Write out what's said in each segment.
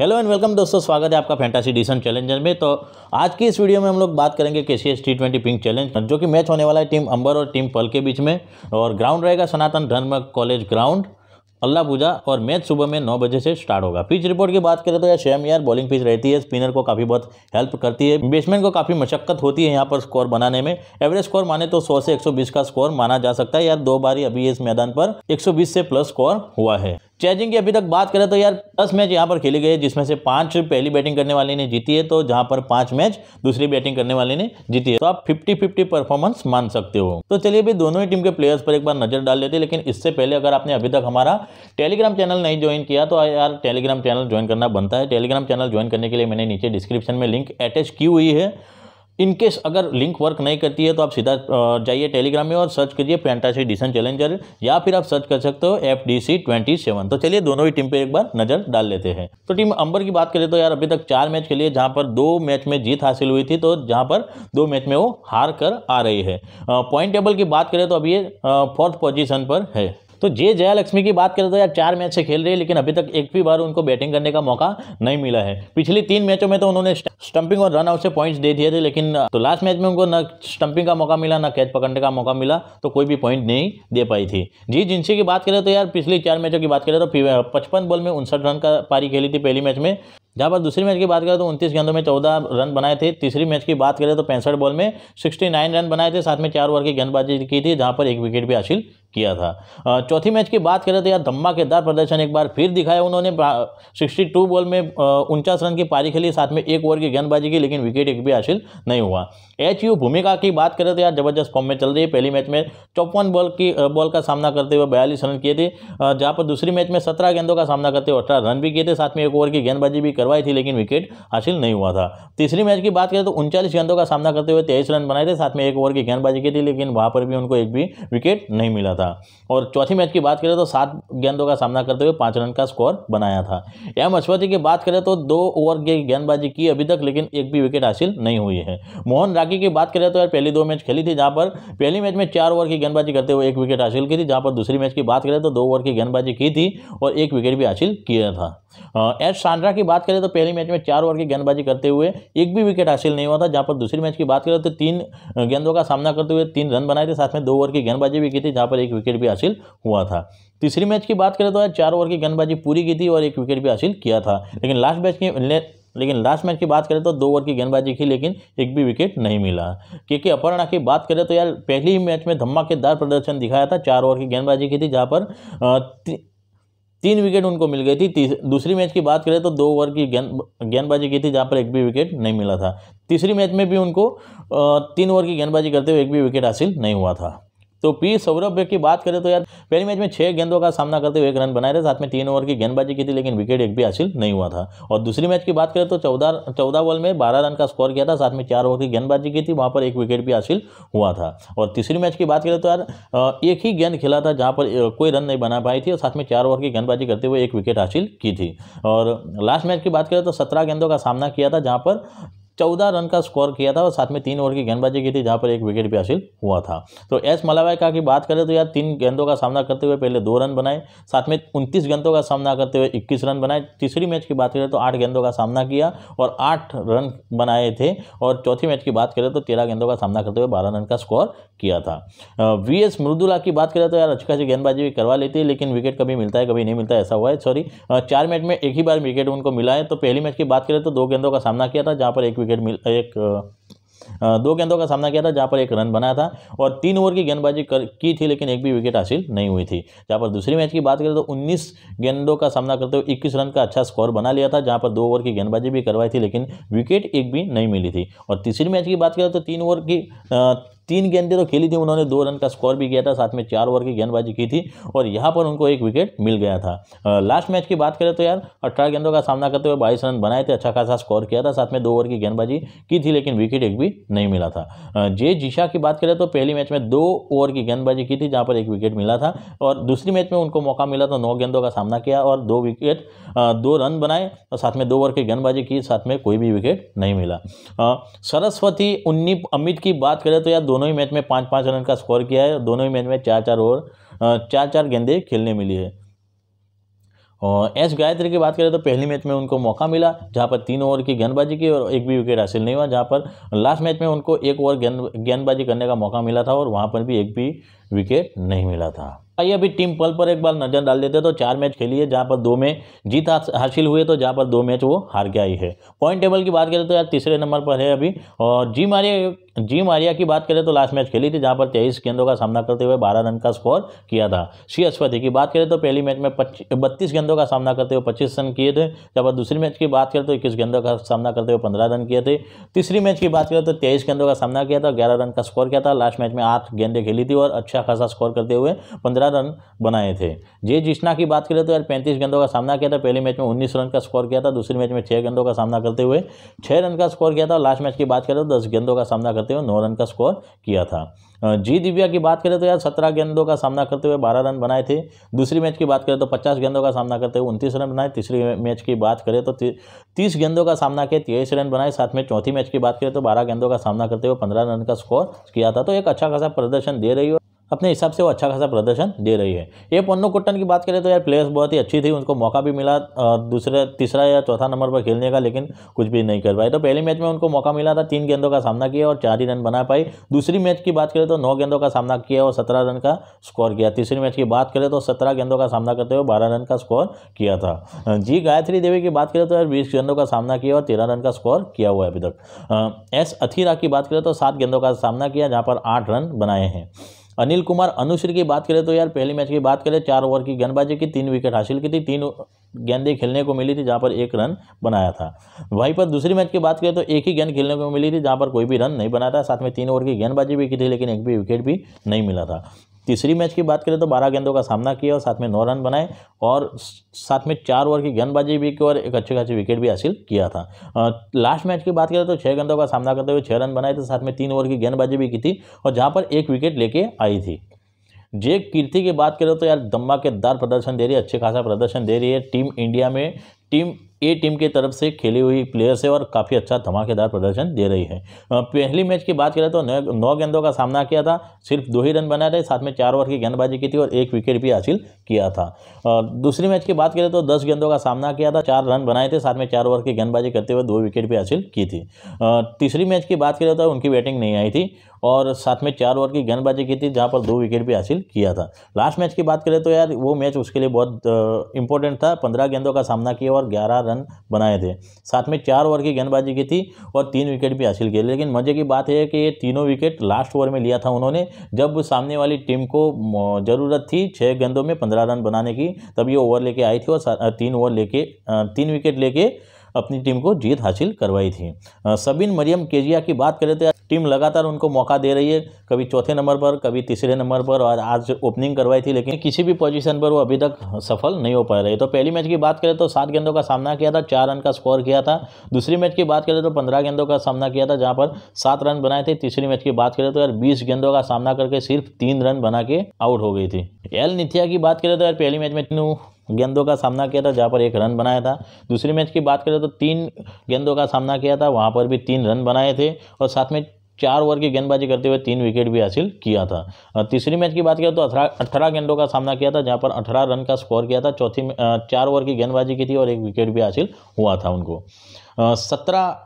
hello and welcome दोस्तों स्वागत है आपका फैंटासी डिसन चैलेंजर में तो आज की इस वीडियो में हम लोग बात करेंगे K C S T twenty pink challenge जो कि मैच होने वाला है टीम अंबर और टीम पल के बीच में और ग्राउंड रहेगा सनातन धर्म कॉलेज ग्राउंड अल्लाह पूजा और मैच सुबह में नौ बजे से स्टार्ट होगा पिच रिपोर्ट की बात करें तो यह शेम यार बॉलिंग पिच रहती है स्पिनर को काफ़ी बहुत हेल्प करती है बेसमैन को काफ़ी मशक्कत होती है यहाँ पर स्कोर बनाने में एवरेज स्कोर माने तो 100 से 120 का स्कोर माना जा सकता है यार दो बार अभी इस मैदान पर 120 से प्लस स्कोर हुआ है चैजिंग की अभी तक बात करें तो यार दस मैच यहाँ पर खेले गए जिसमें से पाँच पहली बैटिंग करने वाले ने जीती है तो जहाँ पर पांच मैच दूसरी बैटिंग करने वाले ने जीती है तो आप फिफ्टी फिफ्टी परफॉर्मेंस मान सकते हो तो चलिए अभी दोनों ही टीम के प्लेयर्स पर एक बार नजर डाल लेते हैं लेकिन इससे पहले अगर आपने अभी तक हमारा टेलीग्राम चैनल नहीं ज्वाइन किया तो यार टेलीग्राम चैनल ज्वाइन करना बनता है टेलीग्राम चैनल ज्वाइन करने के लिए मैंने नीचे डिस्क्रिप्शन में लिंक अटैच की हुई है इनकेस अगर लिंक वर्क नहीं करती है तो आप सीधा जाइए टेलीग्राम में और सर्च करिए फैंटासी डिसन चैलेंजर या फिर आप सर्च कर सकते हो F D C twenty seven तो चलिए दोनों ही टीम पे एक बार नजर डाल लेते हैं तो टीम अंबर की बात करें तो यार अभी तक चार मैच के लिए जहाँ पर दो मैच में जीत हासिल हुई थी तो जहाँ पर दो मैच में वो हार कर आ रही है पॉइंट टेबल की बात करें तो अभी ये फोर्थ पोजिशन पर है तो जे जयालक्ष्मी की बात करें तो यार चार मैच से खेल रही है लेकिन अभी तक एक भी बार उनको बैटिंग करने का मौका नहीं मिला है पिछली तीन मैचों में तो उन्होंने स्टंपिंग और रन आउट से पॉइंट्स दे दिए थे लेकिन तो लास्ट मैच में उनको न स्टंपिंग का मौका मिला न कैच पकड़ने का मौका मिला तो कोई भी पॉइंट नहीं दे पाई थी जी जिनसी की बात करें तो यार पिछली चार मैचों की बात करें तो पचपन बॉल में उनसठ रन का पारी खेली थी पहली मैच में जहाँ पर दूसरी मैच की बात करें तो उनतीस गेंदों में चौदह रन बनाए थे तीसरी मैच की बात करें तो पैंसठ बॉल में सिक्सटी नाइन रन बनाए थे साथ में चार ओवर की गेंदबाजी की थी जहाँ पर एक विकेट भी हासिल किया था चौथी मैच की बात करें तो यार धमाकेदार प्रदर्शन एक बार फिर दिखाया उन्होंने 62 बॉल में उनचास रन की पारी खेली साथ में एक ओवर की गेंदबाजी की लेकिन विकेट एक भी हासिल नहीं हुआ एच यू भूमिका की बात करें तो यार जबरदस्त फॉर्म में चल रही है पहली मैच में चौपन बॉल की बॉल का सामना करते हुए बयालीस रन किए थे जहाँ पर दूसरी मैच में सत्रह गेंदों का सामना करते हुए अठारह रन भी किए थे साथ में एक ओवर की गेंदबाजी भी करवाई थी लेकिन विकेट हासिल नहीं हुआ था तीसरी मैच की बात करें तो उनचालीस गेंदों का सामना करते हुए तेईस रन बनाए थे साथ में एक ओवर की गेंदबाजी की थी लेकिन वहाँ पर भी उनको एक भी विकेट नहीं मिला था था और चौथी मैच की बात करें तो सात गेंदों का सामना करते हुए पाँच रन का स्कोर बनाया था एम अश्वती की बात करें तो दो ओवर की गेंदबाजी की अभी तक लेकिन एक भी विकेट हासिल नहीं हुई है मोहन राखी की बात करें तो यार पहली दो मैच खेली थी जहाँ पर पहली मैच में चार ओवर की गेंदबाजी करते हुए एक विकेट हासिल की थी जहाँ पर दूसरी मैच की बात करें तो दो ओवर की गेंदबाजी की थी और एक विकेट भी हासिल किया था हाँ, एस सांड्रा की बात करें तो पहले मैच में चार ओवर की गेंदबाजी करते हुए एक भी विकेट हासिल नहीं हुआ था जहाँ पर दूसरी मैच की बात करें तो तीन गेंदों का सामना करते हुए तीन रन बनाए थे साथ में दो ओवर की गेंदबाजी भी की थी जहाँ पर एक विकेट भी हासिल हुआ था तीसरी मैच की बात करें तो चार ओवर की गेंदबाजी पूरी की थी और एक विकेट भी हासिल किया था लेकिन लास्ट मैच की लेकिन लास्ट मैच की बात करें तो दो ओवर की गेंदबाजी की लेकिन एक भी विकेट नहीं मिला क्योंकि अपर्णा की बात करें तो यार पहली ही मैच में धमाकेदार प्रदर्शन दिखाया था चार ओवर की गेंदबाजी की थी जहाँ पर तीन विकेट उनको मिल गई थी दूसरी मैच की बात करें तो दो ओवर की गेंद गेंदबाजी की थी जहाँ पर एक भी विकेट नहीं मिला था तीसरी मैच में भी उनको तीन ओवर की गेंदबाजी करते हुए एक भी विकेट हासिल नहीं हुआ था तो पी सौरभ की बात करें तो यार पहले मैच में छः गेंदों का सामना करते हुए एक रन बनाए थे साथ में तीन ओवर की गेंदबाजी की थी लेकिन विकेट एक भी हासिल नहीं हुआ था और दूसरी मैच की बात करें तो चौदह चौदह बॉल में बारह रन का स्कोर किया था साथ में चार ओवर की गेंदबाजी की थी वहाँ पर एक विकेट भी हासिल हुआ था और तीसरी मैच की बात करें तो यार एक ही गेंद खेला था जहाँ पर कोई रन नहीं बना पाई थी और साथ में चार ओवर की गेंदबाजी करते हुए एक विकेट हासिल की थी और लास्ट मैच की बात करें तो सत्रह गेंदों का सामना किया था जहाँ पर चौदह रन का स्कोर किया था और साथ में तीन ओवर की गेंदबाजी की थी जहाँ पर एक विकेट भी हासिल हुआ था तो एस मलावाई का की बात करें तो यार तीन गेंदों का सामना करते हुए पहले दो रन बनाए साथ में उनतीस गेंदों का सामना करते हुए इक्कीस रन बनाए तीसरी मैच की बात करें तो आठ गेंदों का सामना किया और आठ रन बनाए थे और चौथी मैच की बात करें तो तेरह गेंदों का सामना करते हुए बारह रन का स्कोर किया था वी एस मृदुला की बात करें तो यार अच्छी खासी गेंदबाजी भी करवा लेती है लेकिन विकेट कभी मिलता है कभी नहीं मिलता ऐसा हुआ है सॉरी चार मैच में एक ही बार विकेट उनको मिला है तो पहली मैच की बात करें तो दो गेंदों का सामना किया था जहाँ पर एक विकेट विकेट मिल एक दो गेंदों का सामना किया था जहां पर एक रन बनाया था और तीन ओवर की गेंदबाजी की थी लेकिन एक भी विकेट हासिल नहीं हुई थी जहां पर दूसरी मैच की बात करें तो 19 गेंदों का सामना करते हुए 21 रन का अच्छा स्कोर बना लिया था जहां पर दो ओवर की गेंदबाजी भी करवाई थी लेकिन विकेट एक भी नहीं मिली थी और तीसरी मैच की बात करें तो तीन ओवर की तीन गेंदे तो खेली थी उन्होंने दो रन का स्कोर भी किया था साथ में चार ओवर की गेंदबाजी की थी और यहाँ पर उनको एक विकेट मिल गया था लास्ट मैच की बात करें तो यार अट्ठारह गेंदों का सामना करते हुए बाईस रन बनाए थे अच्छा खासा स्कोर किया था साथ में दो ओवर की गेंदबाजी की थी लेकिन विकेट एक भी नहीं मिला था जे जिशा की बात करें तो पहली मैच में दो ओवर की गेंदबाजी की थी जहाँ पर एक विकेट मिला था और दूसरी मैच में उनको मौका मिला तो नौ गेंदों का सामना किया और दो विकेट दो रन बनाए और साथ में दो ओवर की गेंदबाजी की साथ में कोई भी विकेट नहीं मिला सरस्वती उन्नी अमित की बात करें तो यार दोनों दोनों ही मैच में पाँच पाँच रन का स्कोर किया है दोनों ही मैच में चार चार ओवर चार चार गेंदे खेलने मिली है और एस गायत्री की बात करें तो पहली मैच में उनको मौका मिला जहां पर तीन ओवर की गेंदबाजी की और एक भी विकेट हासिल नहीं हुआ जहां पर लास्ट मैच में उनको एक ओवर गेंद गेंदबाजी करने का मौका मिला था और वहां पर भी एक भी विकेट नहीं मिला था आइए अभी टीम पल पर एक बार नज़र डाल देते तो चार मैच खेली है जहाँ पर दो में जीत हासिल हुए तो जहाँ पर दो मैच वो हार के आई है पॉइंट टेबल की बात करें तो यार तीसरे नंबर पर है अभी और जी मारिया जी मारिया की बात करें तो लास्ट मैच खेली थी जहां पर तेईस गेंदों का सामना करते हुए बारह रन का स्कोर किया था सी अश्वति की बात करें तो पहली मैच में बत्तीस गेंदों का सामना करते हुए पच्चीस रन किए थे जब दूसरी मैच की बात करें तो इक्कीस गेंदों का सामना करते हुए पंद्रह रन किए थे तीसरी मैच की बात करें तो तेईस गेंदों का सामना किया था ग्यारह रन का स्कोर किया था लास्ट मैच में आठ गेंदें खेली थी और अच्छा खासा स्कोर करते हुए पंद्रह रन बनाए थे जे जिश्ना की बात करें तो यार पैंतीस गेंदों का सामना किया था पहले मैच में उन्नीस रन का स्कोर किया था दूसरी मैच में छः गेंदों का सामना करते हुए छः रन का स्कोर किया था लास्ट मैच की बात करें तो दस गेंदों का सामना करते हुए नौ रन का स्कोर किया था जी दिव्या की बात करें तो यार सत्रह गेंदों का सामना करते हुए बारह रन बनाए थे दूसरी मैच की बात करें तो पचास गेंदों का सामना करते हुए उनतीस रन बनाए तीसरी मैच की बात करें तो तीस गेंदों का सामना किया तेईस रन बनाए साथ में चौथी मैच की बात करें तो बारह गेंदों का सामना करते हुए पंद्रह रन का स्कोर किया था तो एक अच्छा खासा प्रदर्शन दे रही अपने हिसाब से वो अच्छा खासा प्रदर्शन दे रही है ये पन्नू कुट्टन की बात करें तो यार प्लेयर्स बहुत ही अच्छी थी उनको मौका भी मिला दूसरे तीसरा या चौथा नंबर पर खेलने का लेकिन कुछ भी नहीं कर पाए तो पहले मैच में उनको मौका मिला था तीन गेंदों का सामना किया और चार ही रन बना पाई दूसरी मैच की बात करें तो नौ गेंदों का सामना किया और सत्रह रन का स्कोर किया तीसरी मैच की बात करें तो सत्रह गेंदों का सामना करते हुए बारह रन का स्कोर किया था जी गायत्री देवी की बात करें तो यार बीस गेंदों का सामना किया और तेरह रन का स्कोर किया हुआ है अभी तक एस अथीरा की बात करें तो सात गेंदों का सामना किया जहाँ पर आठ रन बनाए हैं अनिल कुमार अनुश्री की बात करें तो यार पहले मैच की बात करें चार ओवर की गेंदबाजी की तीन विकेट हासिल की थी तीन गेंदें खेलने को मिली थी जहाँ पर एक रन बनाया था वहीं पर दूसरी मैच की बात करें तो एक ही गेंद खेलने को मिली थी जहाँ पर कोई भी रन नहीं बना था साथ में तीन ओवर की गेंदबाजी भी की थी लेकिन एक भी विकेट भी नहीं मिला था तीसरी मैच की बात करें तो बारह गेंदों का सामना किया और साथ में नौ रन बनाए और साथ में चार ओवर की गेंदबाजी भी की और एक अच्छे खासी विकेट भी हासिल किया था लास्ट मैच की बात करें तो छः गेंदों का सामना करते हुए छः रन बनाए थे साथ में तीन ओवर की गेंदबाजी भी की थी और जहाँ पर एक विकेट लेके आई थी जे कीर्ति की बात करें तो यार दम्बा के दार प्रदर्शन दे रही है अच्छे खासा प्रदर्शन दे रही है टीम इंडिया में टीम ए टीम की तरफ से खेली हुई प्लेयर्स है और काफ़ी अच्छा धमाकेदार प्रदर्शन दे रही है पहली मैच की बात करें तो नौ गेंदों का सामना किया था सिर्फ दो ही रन बना रहे साथ में चार ओवर की गेंदबाजी की थी और एक विकेट भी हासिल किया था दूसरी मैच की बात करें तो दस गेंदों का सामना किया था चार रन बनाए थे साथ में चार ओवर की गेंदबाजी करते हुए दो विकेट भी हासिल की थी तीसरी मैच की बात करें तो उनकी बैटिंग नहीं आई थी और साथ में चार ओवर की गेंदबाजी की थी जहाँ पर दो विकेट भी हासिल किया था लास्ट मैच की बात करें तो यार वो मैच उसके लिए बहुत इंपॉर्टेंट था पंद्रह गेंदों का सामना किया और ग्यारह रन बनाए थे साथ में चार ओवर की गेंदबाजी की थी और तीन विकेट भी हासिल किए लेकिन मजे की बात है कि ये तीनों विकेट लास्ट ओवर में लिया था उन्होंने जब सामने वाली टीम को ज़रूरत थी छः गेंदों में पंद्रह रन बनाने की तब ये ओवर लेके आई थी और तीन ओवर लेके तीन विकेट लेके अपनी टीम को जीत हासिल करवाई थी सबिन मरियम केजिया की बात करें तो टीम लगातार उनको मौका दे रही है कभी चौथे नंबर पर कभी तीसरे नंबर पर और आज ओपनिंग करवाई थी लेकिन किसी भी पोजीशन पर वो अभी तक सफल नहीं हो पा रहे तो पहली मैच की बात करें तो सात गेंदों का सामना किया था चार रन का स्कोर किया था दूसरी मैच की बात करें तो पंद्रह गेंदों का सामना किया था जहाँ पर सात रन बनाए थे तीसरी मैच की बात करें तो यार बीस गेंदों का सामना करके सिर्फ तीन रन बना के आउट हो गई थी एल निथिया की बात करें तो यार पहली मैच में गेंदों का सामना किया था जहाँ पर एक रन बनाया था दूसरी मैच की बात करें तो तीन गेंदों का सामना किया था वहाँ पर भी तीन रन बनाए थे और साथ में चार ओवर की गेंदबाजी करते हुए तीन विकेट भी हासिल किया था तीसरी मैच की बात करें तो अठारह अठारह गेंदों का सामना किया था जहां पर अठारह रन का स्कोर किया था चौथी चार ओवर की गेंदबाजी की थी और एक विकेट भी हासिल हुआ था उनको सत्रह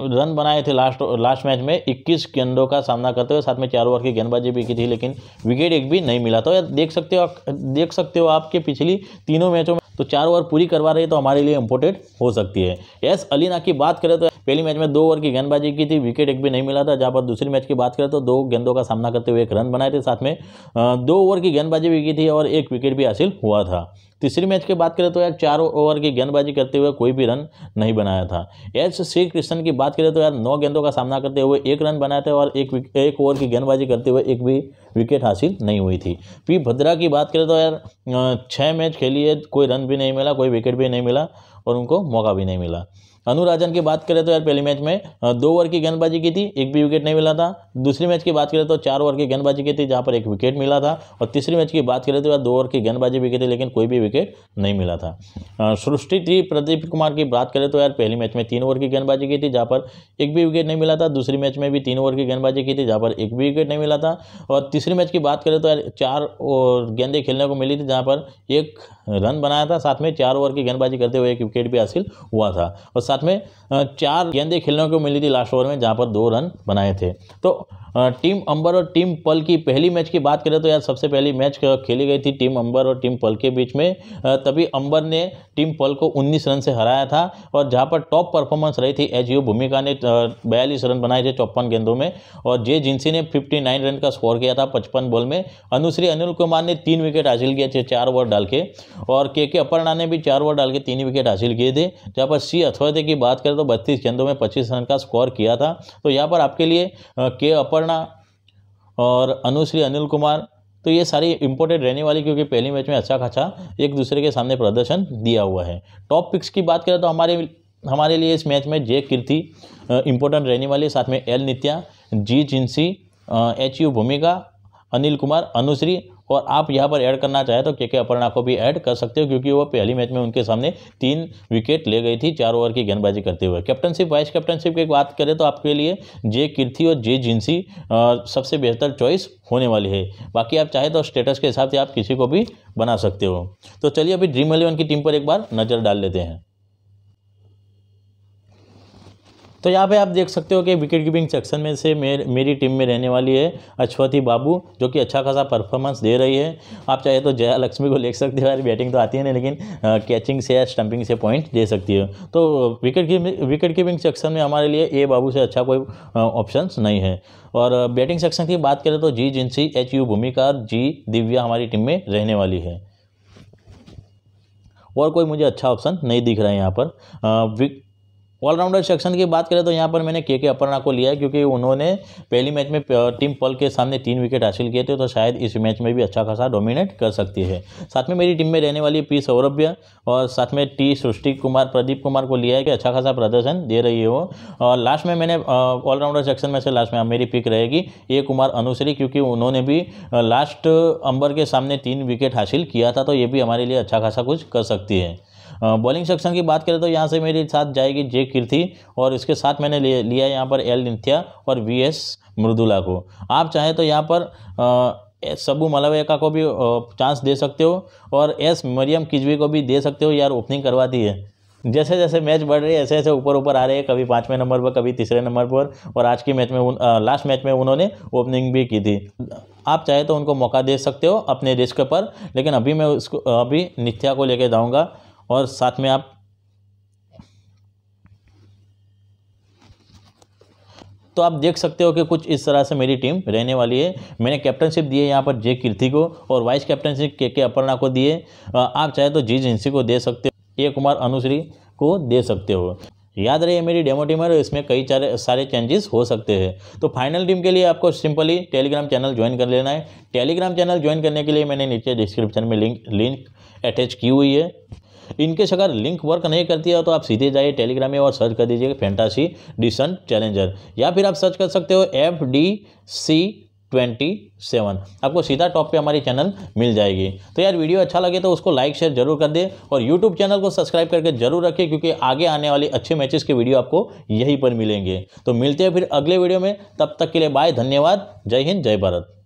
रन बनाए थे लास्ट लास्ट मैच में 21 गेंदों का सामना करते हुए साथ में चार ओवर की गेंदबाजी भी की थी लेकिन विकेट एक भी नहीं मिला तो देख सकते हो देख सकते हो आपके पिछली तीनों मैचों में तो चार ओवर पूरी करवा रही है तो हमारे लिए इंपोर्टेंट हो सकती है यस अलीना की बात करें तो पहली मैच में दो ओवर की गेंदबाजी की थी विकेट एक भी नहीं मिला था जहाँ पर दूसरी मैच की बात करें तो दो गेंदों का सामना करते हुए एक रन बनाए थे साथ में दो ओवर की गेंदबाजी भी की थी और एक विकेट भी हासिल हुआ था तीसरी मैच की बात करें तो यार चारों ओवर की गेंदबाजी करते हुए कोई भी रन नहीं बनाया था एच श्री कृष्ण की बात करें तो यार नौ गेंदों का सामना करते हुए एक रन बनाए थे और एक एक ओवर की गेंदबाजी करते हुए एक भी विकेट हासिल नहीं हुई थी पी भद्रा की बात करें तो यार छः मैच खेली है कोई रन भी नहीं मिला कोई विकेट भी नहीं मिला और उनको मौका भी नहीं मिला अनुराजन की बात करें तो यार पहले मैच में दो ओवर की गेंदबाजी की थी एक भी विकेट नहीं मिला था दूसरी मैच की बात करें तो चार ओवर की गेंदबाजी की थी जहाँ पर एक विकेट मिला था और तीसरी मैच की बात करें तो यार दो ओवर की गेंदबाजी भी की थी लेकिन कोई भी विकेट नहीं मिला था सृष्टि थी प्रदीप कुमार की बात करें तो यार पहली मैच में तीन ओवर की गेंदबाजी की थी जहाँ पर एक भी विकेट नहीं मिला था दूसरी मैच में भी तीन ओवर की गेंदबाजी की थी जहाँ पर एक भी विकेट नहीं मिला था और तीसरी मैच की बात करें तो यार चार गेंदे खेलने को मिली थी जहाँ पर एक रन बनाया था साथ में चार ओवर की गेंदबाजी करते हुए एक विकेट भी हासिल हुआ था और साथ में चार गेंदे खेलने को मिली थी लास्ट ओवर में जहाँ पर दो रन बनाए थे तो टीम अंबर और टीम पल की पहली मैच की बात करें तो यार सबसे पहली मैच खेली गई थी टीम अंबर और टीम पल के बीच में तभी अंबर ने टीम पल को 19 रन से हराया था और जहां पर टॉप परफॉर्मेंस रही थी एच भूमिका ने बयालीस रन बनाए थे चौपन गेंदों में और जे जिन्सी ने 59 रन का स्कोर किया था पचपन बॉल में अनुश्री अनिल कुमार ने तीन विकेट हासिल किए थे चार ओवर डाल के और के के अपर्णा ने भी चार ओवर डाल के तीन विकेट हासिल किए थे जहाँ पर सी अथवैते की बात करें तो बत्तीस गेंदों में पच्चीस रन का स्कोर किया था तो यहाँ पर आपके लिए के अपर अपर्णा और अनुश्री अनिल कुमार तो ये सारी इम्पोर्टेड रहने वाली क्योंकि पहली मैच में अच्छा खासा एक दूसरे के सामने प्रदर्शन दिया हुआ है टॉप पिक्स की बात करें तो हमारे हमारे लिए इस मैच में जे कीर्ति इम्पोर्टेंट रहने वाली साथ में L Nithya G Jincy H U Bhumika Anil Kumar Anushree और आप यहाँ पर ऐड करना चाहें तो के के अपर्णा को भी ऐड कर सकते हो क्योंकि वह पहली मैच में उनके सामने तीन विकेट ले गई थी चार ओवर की गेंदबाजी करते हुए कैप्टनशिप वाइस कैप्टनशिप की बात करें तो आपके लिए जे कीर्ति और जे जिंसी सबसे बेहतर चॉइस होने वाली है बाकी आप चाहें तो स्टेटस के हिसाब से आप किसी को भी बना सकते हो तो चलिए अभी ड्रीम इलेवन की टीम पर एक बार नज़र डाल लेते हैं तो यहाँ पे आप देख सकते हो कि विकेट कीपिंग सेक्शन में से मेर, मेरी टीम में रहने वाली है अश्वती बाबू जो कि अच्छा खासा परफॉर्मेंस दे रही है आप चाहे तो जया लक्ष्मी को ले सकते हो यार बैटिंग तो आती है नहीं लेकिन कैचिंग से या स्टम्पिंग से पॉइंट दे सकती है तो wicket keeping wicket keeping section में हमारे लिए ए बाबू से अच्छा कोई ऑप्शन नहीं है और बैटिंग सेक्शन की बात करें तो जी जिनसी एच यू भूमिका जी दिव्या हमारी टीम में रहने वाली है और कोई मुझे अच्छा ऑप्शन नहीं दिख रहा है यहाँ पर ऑलराउंडर सेक्शन की बात करें तो यहाँ पर मैंने के के अपर्णा को लिया है क्योंकि उन्होंने पहली मैच में टीम पल के सामने तीन विकेट हासिल किए थे तो शायद इस मैच में भी अच्छा खासा डोमिनेट कर सकती है साथ में मेरी टीम में रहने वाली पी सौरभ्य और साथ में टी सृष्टि कुमार प्रदीप कुमार को लिया है कि अच्छा खासा प्रदर्शन दे रही है वो और लास्ट में मैंने ऑलराउंडर सेक्शन में से लास्ट में मेरी पिक रहेगी ए कुमार अनुश्री क्योंकि उन्होंने भी लास्ट अंबर के सामने तीन विकेट हासिल किया था तो ये भी हमारे लिए अच्छा खासा कुछ कर सकती है बॉलिंग सेक्शन की बात करें तो यहाँ से मेरे साथ जाएगी जे कीर्ति और इसके साथ मैंने लिया यहाँ पर एल निंथिया और वी एस मृदुला को आप चाहें तो यहाँ पर सबू मलावेका को भी चांस दे सकते हो और एस मरियम किजवी को भी दे सकते हो यार ओपनिंग करवाती है जैसे जैसे मैच बढ़ रही है ऐसे ऐसे ऊपर ऊपर आ रहे हैं कभी पाँचवें नंबर पर कभी तीसरे नंबर पर और आज की मैच में उन आ, लास्ट मैच में उन्होंने ओपनिंग भी की थी आप चाहे तो उनको मौका दे सकते हो अपने रिस्क पर लेकिन अभी मैं उसको अभी नित्या को लेकर जाऊँगा और साथ में आप तो आप देख सकते हो कि कुछ इस तरह से मेरी टीम रहने वाली है मैंने कैप्टनशिप दी है यहाँ पर जे कीर्ति को और वाइस कैप्टनशिप के के अपर्णा को दिए आप चाहे तो जी जिनसी को दे सकते हो ए कुमार अनुश्री को दे सकते हो याद रहे मेरी डेमो टीम है इसमें कई सारे सारे चेंजेस हो सकते हैं तो फाइनल टीम के लिए आपको सिंपली टेलीग्राम चैनल ज्वाइन कर लेना है टेलीग्राम चैनल ज्वाइन करने के लिए मैंने नीचे डिस्क्रिप्शन में लिंक लिंक अटैच की हुई है इनकेस अगर लिंक वर्क नहीं करती है तो आप सीधे जाइए टेलीग्राम में और सर्च कर दीजिएगा फैंटासी डिसन चैलेंजर या फिर आप सर्च कर सकते हो F D C twenty seven आपको सीधा टॉप पे हमारी चैनल मिल जाएगी तो यार वीडियो अच्छा लगे तो उसको लाइक शेयर जरूर कर दे और यूट्यूब चैनल को सब्सक्राइब करके जरूर रखें क्योंकि आगे आने वाले अच्छे मैचेस के वीडियो आपको यहीं पर मिलेंगे तो मिलते हैं फिर अगले वीडियो में तब तक के लिए बाय धन्यवाद जय हिंद जय भारत